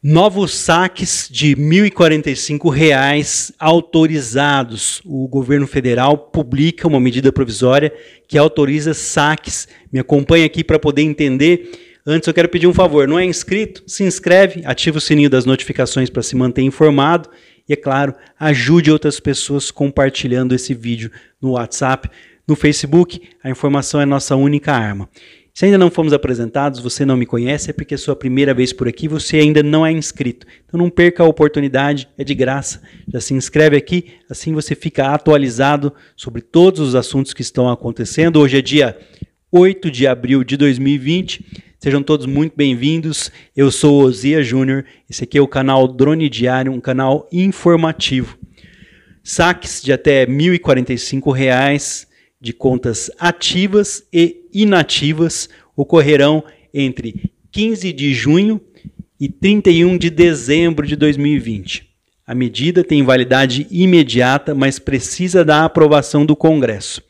Novos saques de R$ 1.045 reais autorizados. O governo federal publica uma medida provisória que autoriza saques. Me acompanha aqui para poder entender. Antes eu quero pedir um favor, não é inscrito? Se inscreve, ativa o sininho das notificações para se manter informado e é claro, ajude outras pessoas compartilhando esse vídeo no WhatsApp, no Facebook. A informação é nossa única arma. Se ainda não fomos apresentados, você não me conhece, é porque é sua primeira vez por aqui, você ainda não é inscrito. Então não perca a oportunidade, é de graça. Já se inscreve aqui, assim você fica atualizado sobre todos os assuntos que estão acontecendo. Hoje é dia 8 de abril de 2020. Sejam todos muito bem-vindos. Eu sou Ozia Júnior. Esse aqui é o canal Drone Diário, um canal informativo. Saques de até R$ 1.045 de contas ativas e inativas ocorrerão entre 15 de junho e 31 de dezembro de 2020. A medida tem validade imediata, mas precisa da aprovação do Congresso.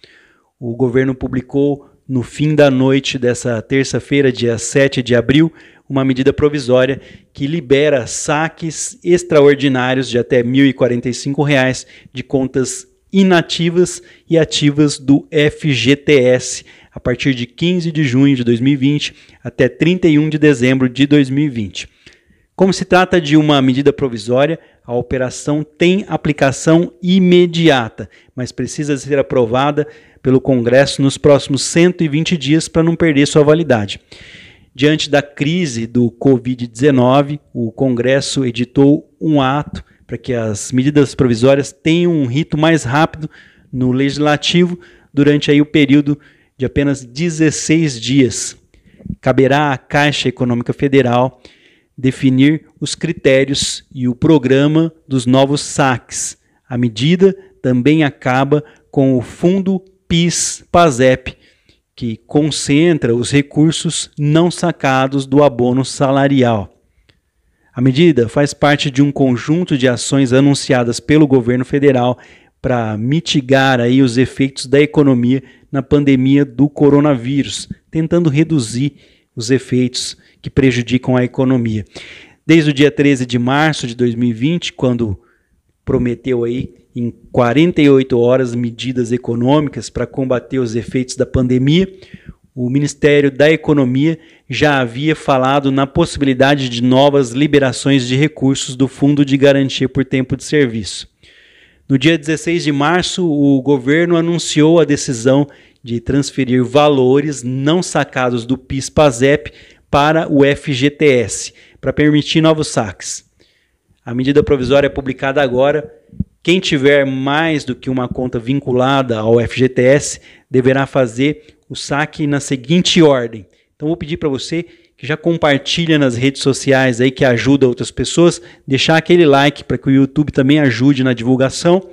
O governo publicou no fim da noite dessa terça-feira, dia 7 de abril, uma medida provisória que libera saques extraordinários de até R$ 1.045 reais de contas inativas e ativas do FGTS a partir de 15 de junho de 2020 até 31 de dezembro de 2020. Como se trata de uma medida provisória, a operação tem aplicação imediata, mas precisa ser aprovada pelo Congresso nos próximos 120 dias para não perder sua validade. Diante da crise do Covid-19, o Congresso editou um ato para que as medidas provisórias tenham um rito mais rápido no legislativo durante aí o período de apenas 16 dias. Caberá à Caixa Econômica Federal definir os critérios e o programa dos novos saques. A medida também acaba com o fundo PIS-PASEP, que concentra os recursos não sacados do abono salarial. A medida faz parte de um conjunto de ações anunciadas pelo governo federal para mitigar aí os efeitos da economia na pandemia do coronavírus, tentando reduzir os efeitos que prejudicam a economia. Desde o dia 13 de março de 2020, quando prometeu aí em 48 horas medidas econômicas para combater os efeitos da pandemia, o Ministério da Economia já havia falado na possibilidade de novas liberações de recursos do Fundo de Garantia por Tempo de Serviço. No dia 16 de março, o governo anunciou a decisão de transferir valores não sacados do PIS/PASEP para o FGTS, para permitir novos saques. A medida provisória é publicada agora. Quem tiver mais do que uma conta vinculada ao FGTS deverá fazer o saque na seguinte ordem. Então vou pedir para você que já compartilha nas redes sociais aí que ajuda outras pessoas, deixar aquele like para que o YouTube também ajude na divulgação.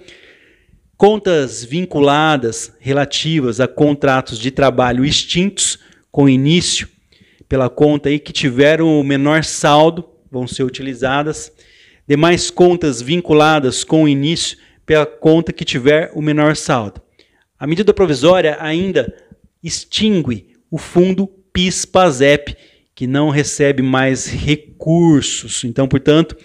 Contas vinculadas relativas a contratos de trabalho extintos com início pela conta aí que tiveram o menor saldo vão ser utilizadas. Demais contas vinculadas com início pela conta que tiver o menor saldo. A medida provisória ainda extingue o fundo PIS-PASEP, que não recebe mais recursos. Então, portanto,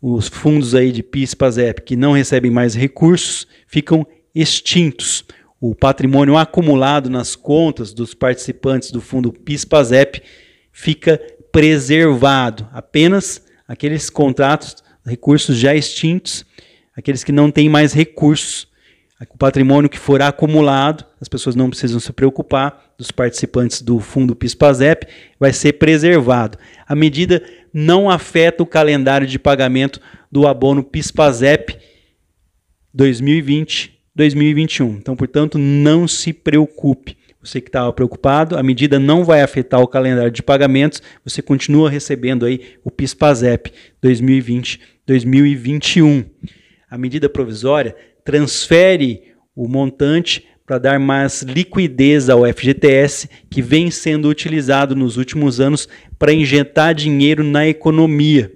os fundos aí de PIS-PASEP que não recebem mais recursos ficam extintos. O patrimônio acumulado nas contas dos participantes do fundo PIS-PASEP fica preservado. Apenas aqueles contratos, recursos já extintos, aqueles que não têm mais recursos é o patrimônio que for acumulado, as pessoas não precisam se preocupar, dos participantes do fundo PIS-PASEP, vai ser preservado. A medida não afeta o calendário de pagamento do abono PIS-PASEP 2020-2021. Então, portanto, não se preocupe. Você que estava preocupado, a medida não vai afetar o calendário de pagamentos, você continua recebendo aí o PIS-PASEP 2020-2021. A medida provisória transfere o montante para dar mais liquidez ao FGTS, que vem sendo utilizado nos últimos anos para injetar dinheiro na economia.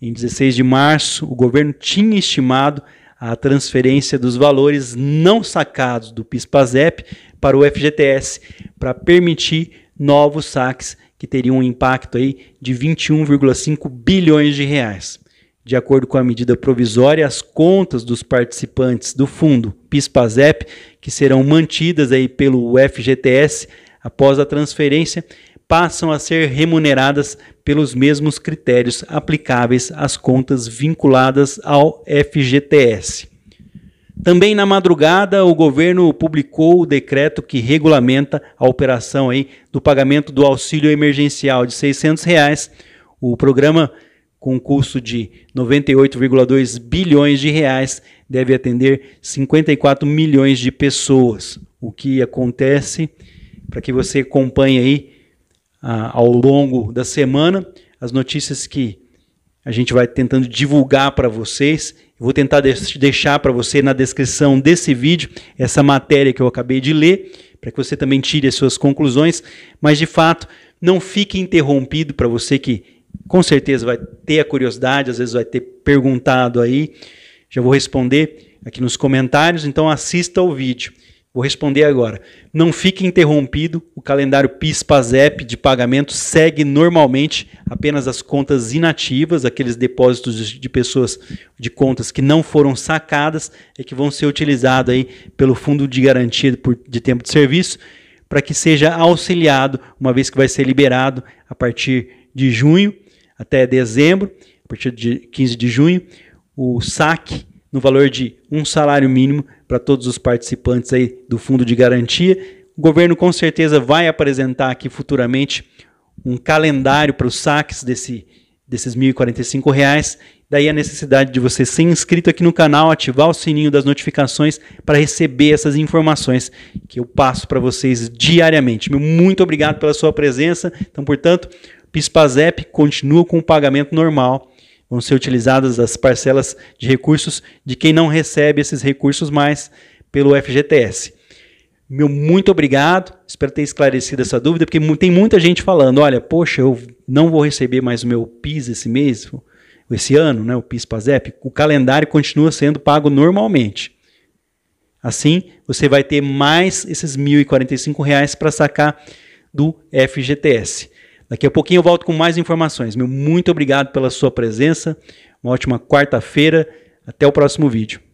Em 16 de março, o governo tinha estimado a transferência dos valores não sacados do PIS/PASEP para o FGTS, para permitir novos saques que teriam um impacto aí de 21,5 bilhões de reais de acordo com a medida provisória, as contas dos participantes do fundo PIS/PASEP, que serão mantidas aí pelo FGTS após a transferência, passam a ser remuneradas pelos mesmos critérios aplicáveis às contas vinculadas ao FGTS. Também na madrugada, o governo publicou o decreto que regulamenta a operação aí do pagamento do auxílio emergencial de R$ 600. Reais. O programa com um custo de 98,2 bilhões de reais, deve atender 54 milhões de pessoas. O que acontece, para que você acompanhe aí ah, ao longo da semana, as notícias que a gente vai tentando divulgar para vocês. Eu vou tentar deixar para você na descrição desse vídeo essa matéria que eu acabei de ler, para que você também tire as suas conclusões. Mas de fato, não fique interrompido para você que com certeza vai ter a curiosidade, às vezes vai ter perguntado aí. Já vou responder aqui nos comentários, então assista ao vídeo. Vou responder agora. Não fique interrompido, o calendário PIS-PASEP de pagamento segue normalmente apenas as contas inativas, aqueles depósitos de pessoas de contas que não foram sacadas, e que vão ser utilizados aí pelo Fundo de Garantia de Tempo de Serviço para que seja auxiliado, uma vez que vai ser liberado a partir de junho até dezembro, a partir de 15 de junho, o saque no valor de um salário mínimo para todos os participantes aí do fundo de garantia. O governo com certeza vai apresentar aqui futuramente um calendário para os saques desse, desses R$ 1.045. Daí a necessidade de você ser inscrito aqui no canal, ativar o sininho das notificações para receber essas informações que eu passo para vocês diariamente. Meu muito obrigado pela sua presença. Então, portanto, PISPAZEP continua com o pagamento normal. Vão ser utilizadas as parcelas de recursos de quem não recebe esses recursos mais pelo FGTS. Meu muito obrigado. Espero ter esclarecido essa dúvida, porque tem muita gente falando: olha, poxa, eu não vou receber mais o meu PIS esse mês, esse ano, né, o PIS-PASEP. O calendário continua sendo pago normalmente. Assim, você vai ter mais esses R$ 1.045 para sacar do FGTS. Daqui a pouquinho eu volto com mais informações. Meu muito obrigado pela sua presença. Uma ótima quarta-feira. Até o próximo vídeo.